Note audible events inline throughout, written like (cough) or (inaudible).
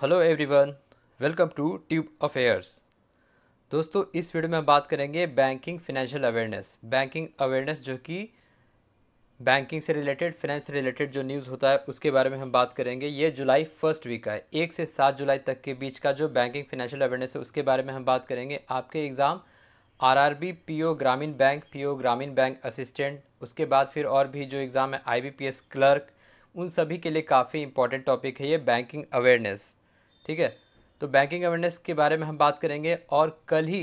hello everyone welcome to tube affairs दोस्तों इस video में हम बात करेंगे banking financial awareness banking awareness जो कि बैंकिंग से रिलेटेड फाइनेंस रिलेटेड जो न्यूज़ होता है उसके बारे में हम बात करेंगे ये जुलाई फर्स्ट वीक का है एक से सात जुलाई तक के बीच का जो बैंकिंग फिनेंशियल अवेयरनेस है उसके बारे में हम बात करेंगे आपके एग्ज़ाम आर आर ग्रामीण बैंक पी ग्रामीण बैंक असिस्टेंट उसके बाद फिर और भी जो एग्ज़ाम है आई क्लर्क उन सभी के लिए काफ़ी इंपॉर्टेंट टॉपिक है ये बैंकिंग अवेयरनेस ठीक है तो बैंकिंग अवेयरनेस के बारे में हम बात करेंगे और कल ही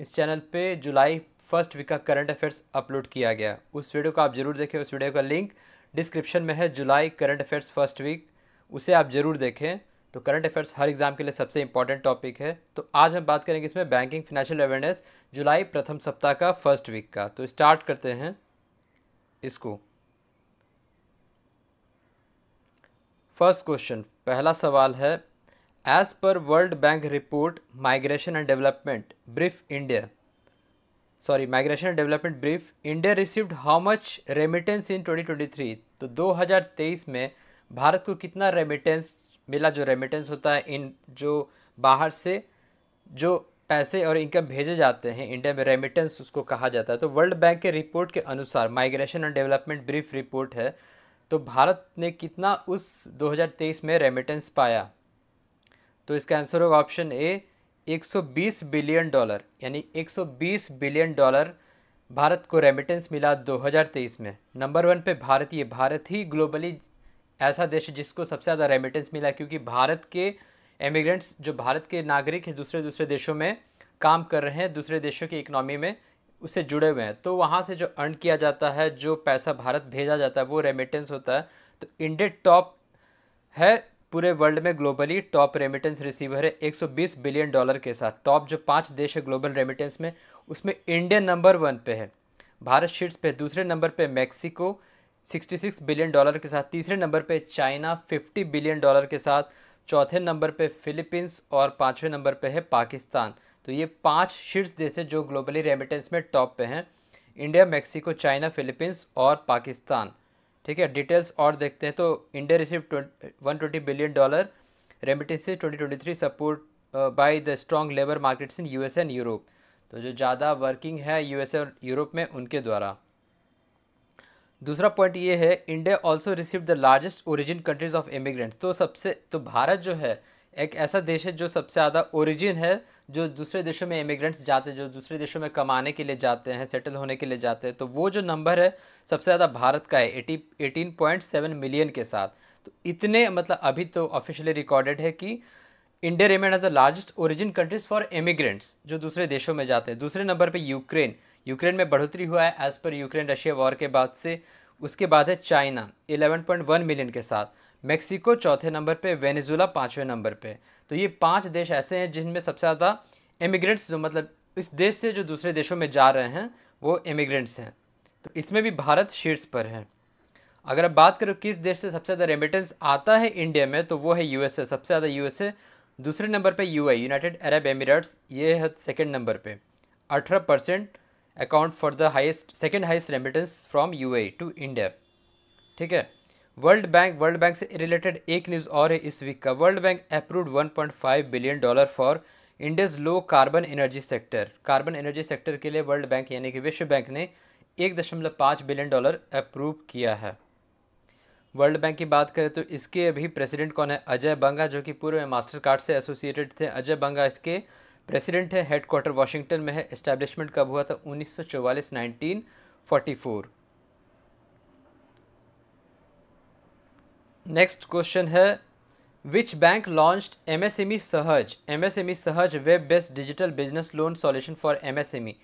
इस चैनल पे जुलाई फर्स्ट वीक का करंट अफेयर्स अपलोड किया गया उस वीडियो को आप जरूर देखें उस वीडियो का लिंक डिस्क्रिप्शन में है जुलाई करंट अफेयर्स फर्स्ट वीक उसे आप ज़रूर देखें तो करंट अफेयर्स हर एग्जाम के लिए सबसे इंपॉर्टेंट टॉपिक है तो आज हम बात करेंगे इसमें बैंकिंग फाइनेंशियल अवेयरनेस जुलाई प्रथम सप्ताह का फर्स्ट वीक का तो स्टार्ट करते हैं इसको फर्स्ट क्वेश्चन पहला सवाल है एज पर world bank report migration and development brief India sorry migration and development brief India received how much remittance in 2023 तो 2023 में भारत को कितना रेमिटेंस मिला जो रेमिटेंस होता है इन जो बाहर से जो पैसे और इनकम भेजे जाते हैं इंडिया में रेमिटेंस उसको कहा जाता है तो वर्ल्ड बैंक के रिपोर्ट के अनुसार migration and development brief report है तो भारत ने कितना उस 2023 में रेमिटेंस पाया तो इसका आंसर होगा ऑप्शन ए 120 बिलियन डॉलर यानी 120 बिलियन डॉलर भारत को रेमिटेंस मिला 2023 में नंबर वन पे भारत ये भारत ही ग्लोबली ऐसा देश है जिसको सबसे ज़्यादा रेमिटेंस मिला क्योंकि भारत के एमिग्रेंट्स जो भारत के नागरिक हैं दूसरे दूसरे देशों में काम कर रहे हैं दूसरे देशों की इकनॉमी में उससे जुड़े हुए हैं तो वहाँ से जो अर्न किया जाता है जो पैसा भारत भेजा जाता है वो रेमिटेंस होता है तो इंडिया टॉप है पूरे वर्ल्ड में ग्लोबली टॉप रेमिटेंस रिसीवर है 120 बिलियन डॉलर के साथ टॉप जो पांच देश है ग्लोबल रेमिटेंस में उसमें इंडिया नंबर वन पे है भारत शीट्स पे दूसरे नंबर पे मैक्सिको 66 बिलियन डॉलर के साथ तीसरे नंबर पे चाइना 50 बिलियन डॉलर के साथ चौथे नंबर पे फिलीपींस और पाँचवें नंबर पर है पाकिस्तान तो ये पाँच शीर्ष देश है जो ग्लोबली रेमिटेंस में टॉप पे हैं इंडिया मैक्सिको चाइना फिलीपींस और पाकिस्तान ठीक है डिटेल्स और देखते हैं तो India receive one twenty billion dollar remittance twenty twenty three support by the strong labour markets in US and Europe तो जो ज़्यादा वर्किंग है एस और यूरोप में उनके द्वारा दूसरा पॉइंट ये है India also receive the largest origin countries of immigrants तो सबसे तो भारत जो है एक ऐसा देश है जो सबसे ज़्यादा ओरिजिन है जो दूसरे देशों में इमिग्रेंट्स जाते हैं जो दूसरे देशों में कमाने के लिए जाते हैं सेटल होने के लिए जाते हैं तो वो जो नंबर है सबसे ज़्यादा भारत का है eighty eighteen point seven million के साथ तो इतने मतलब अभी तो ऑफिशियली रिकॉर्डेड है कि India remain as the largest origin countries for immigrants जो दूसरे देशों में जाते हैं दूसरे नंबर पर यूक्रेन यूक्रेन में बढ़ोतरी हुआ है as per Ukraine Russia war के बाद से उसके बाद है चाइना 11.1 मिलियन के साथ मेक्सिको चौथे नंबर पे वेनेजुला पाँचवें नंबर पे तो ये पांच देश ऐसे हैं जिनमें सबसे ज़्यादा इमिग्रेंट्स जो मतलब इस देश से जो दूसरे देशों में जा रहे हैं वो इमिग्रेंट्स हैं तो इसमें भी भारत शीर्ष पर है अगर आप बात करो किस देश से सबसे ज़्यादा रेमिटेंस आता है इंडिया में तो वो है यू सबसे ज़्यादा यू दूसरे नंबर पर यू यूनाइटेड अरब एमिरेट्स ये है सेकेंड नंबर पर अठारह percent account for the highest second highest remittance from U to India ठीक है वर्ल्ड बैंक वर्ल्ड बैंक से रिलेटेड एक न्यूज़ और है इस वीक का world bank approve 1.5 billion dollar for India's low carbon energy sector carbon energy sector के लिए वर्ल्ड बैंक यानी कि विश्व बैंक ने एक दशमलव पाँच बिलियन डॉलर अप्रूव किया है वर्ल्ड बैंक की बात करें तो इसके अभी प्रेसिडेंट कौन है अजय बंगा जो कि पूर्व में मास्टर कार्ड से एसोसिएटेड थे अजय बंगा इसके प्रेसिडेंट है हेडक्वार्टर वाशिंगटन में है इस्टेब्लिशमेंट कब हुआ था उन्नीस सौ नेक्स्ट क्वेश्चन है which bank launch M S M E Sahaj M M S E Sahaj web based digital business loan solution for M M S E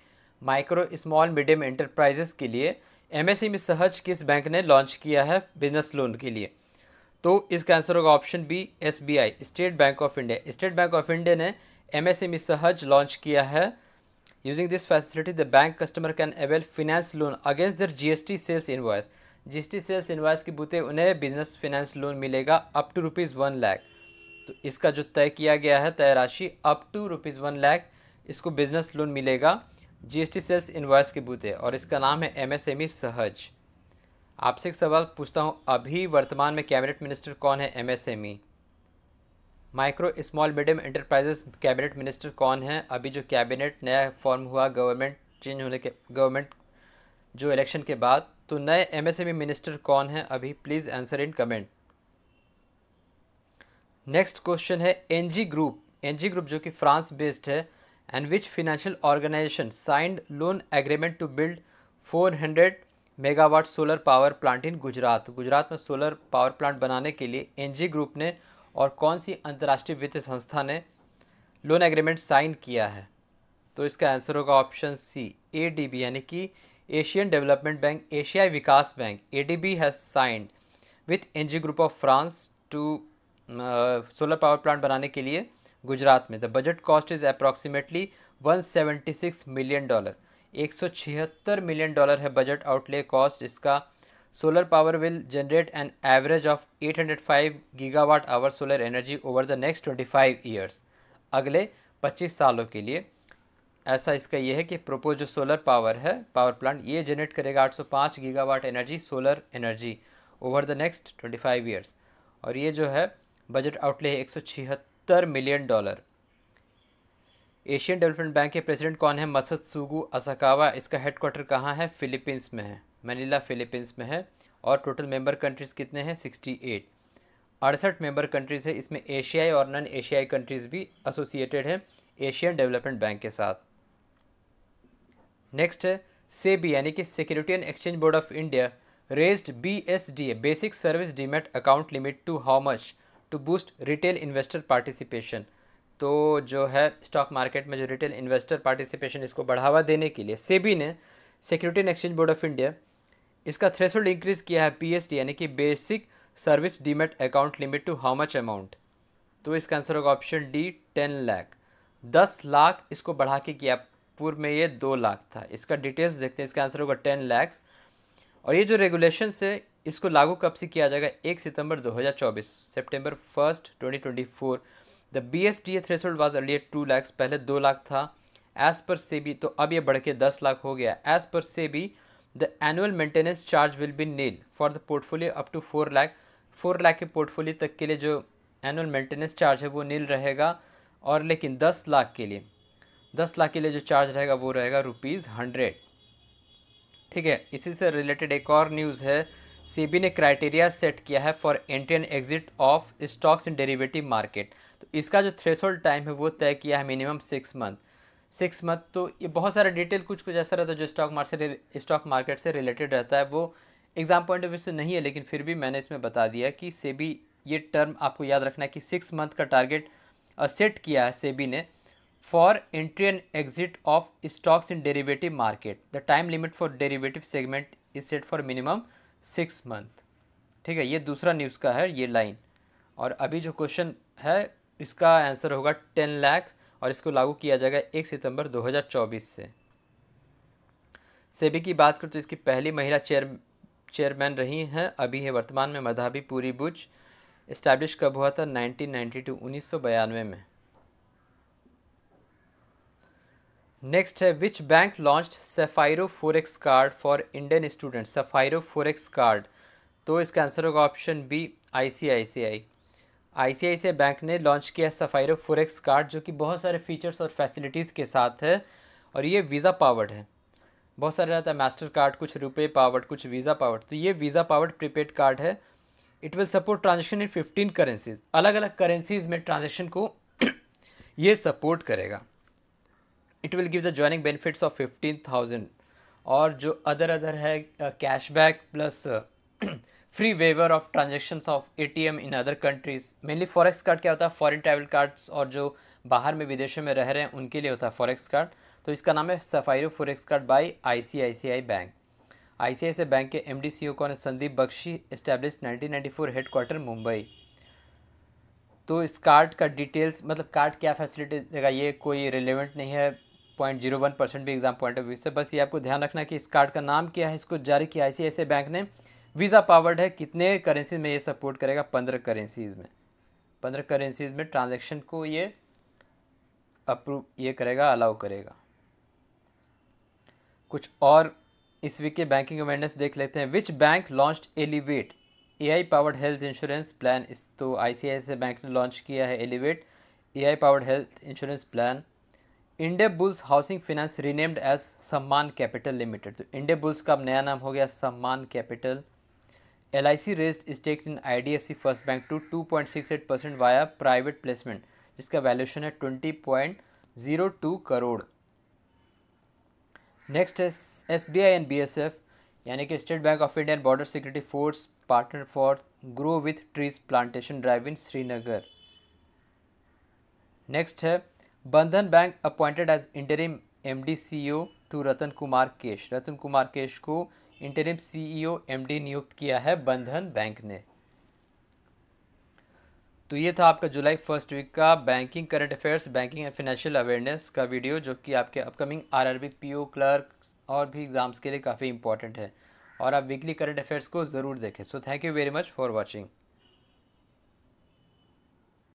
micro small medium enterprises के लिए एम एम एस ई सहज किस bank ने launch किया है business loan के लिए तो इसका आंसर होगा option B S B I State Bank of India State Bank of India ने ई सहज लॉन्च किया है using this facility the bank customer can avail finance loan against G S T sales invoice T sales invoice के बूते उन्हें business finance loan मिलेगा up to rupees one lakh तो इसका जो तय किया गया है तय राशि up to rupees one lakh इसको बिजनेस लोन मिलेगा जीएसटी सेल्स इन्वाइस के बूते और इसका नाम है एमएसएमई सहज आपसे एक सवाल पूछता हूँ अभी वर्तमान में कैबिनेट मिनिस्टर कौन है MSME micro small medium enterprises cabinet minister कौन है अभी जो कैबिनेट नया फॉर्म हुआ गवर्नमेंट चेंज होने के गवर्नमेंट जो इलेक्शन के बाद तो नए एमएसएमई मिनिस्टर e कौन हैं अभी please answer in comment next question है एनजी ग्रुप एनजी ग्रुप जो कि फ्रांस बेस्ड है and which financial organisation signed loan agreement to build 400 megawatt solar power plant in Gujarat Gujarat में सोलर पावर प्लांट बनाने के लिए एन ग्रुप ने और कौन सी अंतर्राष्ट्रीय वित्तीय संस्था ने लोन एग्रीमेंट साइन किया है तो इसका आंसर होगा option C A D B यानी कि Asian Development बैंक Asia Vikas Bank, ADB has signed with NG group of France to solar power plant बनाने के लिए गुजरात में the budget cost is approximately 176 million dollar 176 million dollar है budget outlay cost इसका solar power will generate an average of 805 gigawatt hour solar energy over the next 25 years अगले 25 सालों के लिए ऐसा इसका यह है कि प्रोपोज जो सोलर पावर है पावर प्लांट ये जनरेट करेगा 805 gigawatt energy solar energy over the next 25 years और ये जो है बजट आउटले है एक million dollar Asian Development Bank के प्रेसिडेंट कौन है मसद सुगु असाकावा इसका हेडक्वार्टर कहाँ है फिलीपींस में है मनीला फिलीपींस में है और टोटल मेंबर कंट्रीज़ कितने हैं 68 अड़सठ मेंबर कंट्रीज़ है इसमें एशियाई और नॉन एशियाई कंट्रीज़ भी एसोसिएटेड हैं एशियन डेवलपमेंट बैंक के साथ नेक्स्ट है सेबी यानी कि Security and Exchange Board of India raise B S D A basic service demat account limit to how much to boost retail investor participation तो जो है स्टॉक मार्केट में जो रिटेल इन्वेस्टर पार्टिसिपेशन इसको बढ़ावा देने के लिए सेबी ने Security and Exchange Board of India इसका थ्रेशोल्ड इंक्रीज किया है पी एस डी यानी कि basic service demat account limit to how much amount तो इसका आंसर होगा ऑप्शन डी टेन लाख दस लाख इसको बढ़ा के किया पूर्व में ये दो लाख था इसका डिटेल्स देखते हैं इसका आंसर होगा टेन लैक्स और ये जो रेगुलेशन है इसको लागू कब से किया जाएगा एक सितंबर 2024 सितंबर first 2024 the B S T A threshold was early two lakhs पहले दो लाख था एज पर से भी तो अब ये बढ़ के दस लाख हो गया एज पर से भी the annual maintenance charge will be nil for the portfolio up to four lakh four lakh के पोर्टफोलियो तक के लिए जो एनुअल मेंटेनेंस चार्ज है वो नील रहेगा और लेकिन दस लाख के लिए दस लाख के लिए जो चार्ज रहेगा वो रहेगा रुपीज़ हंड्रेड ठीक है इसी से रिलेटेड एक और न्यूज़ है सी ने क्राइटेरिया सेट किया है for entry and exit of stocks in derivative market तो इसका जो थ्रेशोल्ड टाइम है वो तय किया है minimum six month six month तो ये बहुत सारा डिटेल कुछ कुछ ऐसा रहता है जो स्टॉक मार्केट स्टॉक मार्केट से रिलेटेड रहता है वो एग्ज़ाम पॉइंट ऑफ व्यू से नहीं है लेकिन फिर भी मैंने इसमें बता दिया कि सेबी ये टर्म आपको याद रखना है कि सिक्स मंथ का टारगेट सेट किया है सेबी ने for entry and exit of stocks in derivative market the time limit for derivative segment is set for minimum six month ठीक है ये दूसरा न्यूज़ का है ये लाइन और अभी जो क्वेश्चन है इसका आंसर होगा टेन लैक्स और इसको लागू किया जाएगा एक सितंबर 2024 से सेबी की बात करते तो इसकी पहली महिला चेयर चेयरमैन रही हैं अभी है वर्तमान में मधाबी पूरी बुज इस्टेब्लिश कब हुआ था 1992 1992 में नेक्स्ट है which bank launch Sapphiro forex card for Indian student Sapphiro forex card तो इसका आंसर होगा option B ICICI ICICI bank ने लॉन्च किया है सफ़ायरो फोरेक्स कार्ड जो कि बहुत सारे फीचर्स और फैसिलिटीज़ के साथ है और ये वीज़ा पावर्ड है बहुत सारे रहता है मास्टर कार्ड कुछ रुपये पावर्ड कुछ वीज़ा पावर्ड तो ये वीज़ा पावर्ड प्रीपेड कार्ड है it will support transaction in fifteen currencies अलग अलग करेंसीज में ट्रांजेक्शन को (clears throat) ये सपोर्ट करेगा it will give the joining benefits of fifteen thousand और जो अदर अदर है cashback plus free waiver of transactions of A T M in other countries mainly forex card क्या होता है फॉरन ट्रैवल कार्ड्स और जो बाहर में विदेशों में रह रहे हैं उनके लिए होता है फॉरेक्स कार्ड तो इसका नाम है Sapphiro forex card by I I C C I bank I I C C bank के एम डी सी ओ कौन है Sandeep Bakhshi establish nineteen four headquarter Mumbai तो इस कार्ड का डिटेल्स मतलब कार्ड क्या फैसिलिटी देगा ये कोई रिलेवेंट नहीं है पॉइंट जीरो वन परसेंट भी एग्जाम पॉइंट ऑफ व्यू से बस ये आपको ध्यान रखना कि इस कार्ड का नाम क्या है इसको जारी किया आई बैंक ने वीज़ा पावर्ड है कितने करेंसीज में ये सपोर्ट करेगा पंद्रह करेंसीज में पंद्रह करेंसीज में ट्रांजेक्शन को ये अप्रूव ये करेगा अलाउ करेगा कुछ और इस वीक के बैंकिंग अवेयरनेस देख लेते हैं which bank launch elevate AI powered health insurance plan इस तो आईसीआईसीआई बैंक ने लॉन्च किया है elevate AI powered health insurance plan Indiabulls housing finance renamed as Samman capital limited तो इंडिया बुल्स का अब नया नाम हो गया Samman capital L I C raised stake in I D F C first bank to two point six eight percent via private placement जिसका valuation है twenty point zero two crore next है S B I and B S F यानी कि State Bank of India Border Security Force partner for grow with trees plantation drive in Srinagar next है Bandhan bank appointed as interim M D C O to Ratan Kumar Kesh Ratan Kumar Kesh को interim CEO MD e नियुक्त किया है Bandhan bank ने तो ये था आपका जुलाई फर्स्ट वीक का banking current affairs banking and financial awareness का वीडियो जो कि आपके अपकमिंग आरआरबी पीओ क्लर्क और भी एग्ज़ाम्स के लिए काफ़ी इंपॉर्टेंट है और आप वीकली करंट अफेयर्स को ज़रूर देखें so thank you very much for watching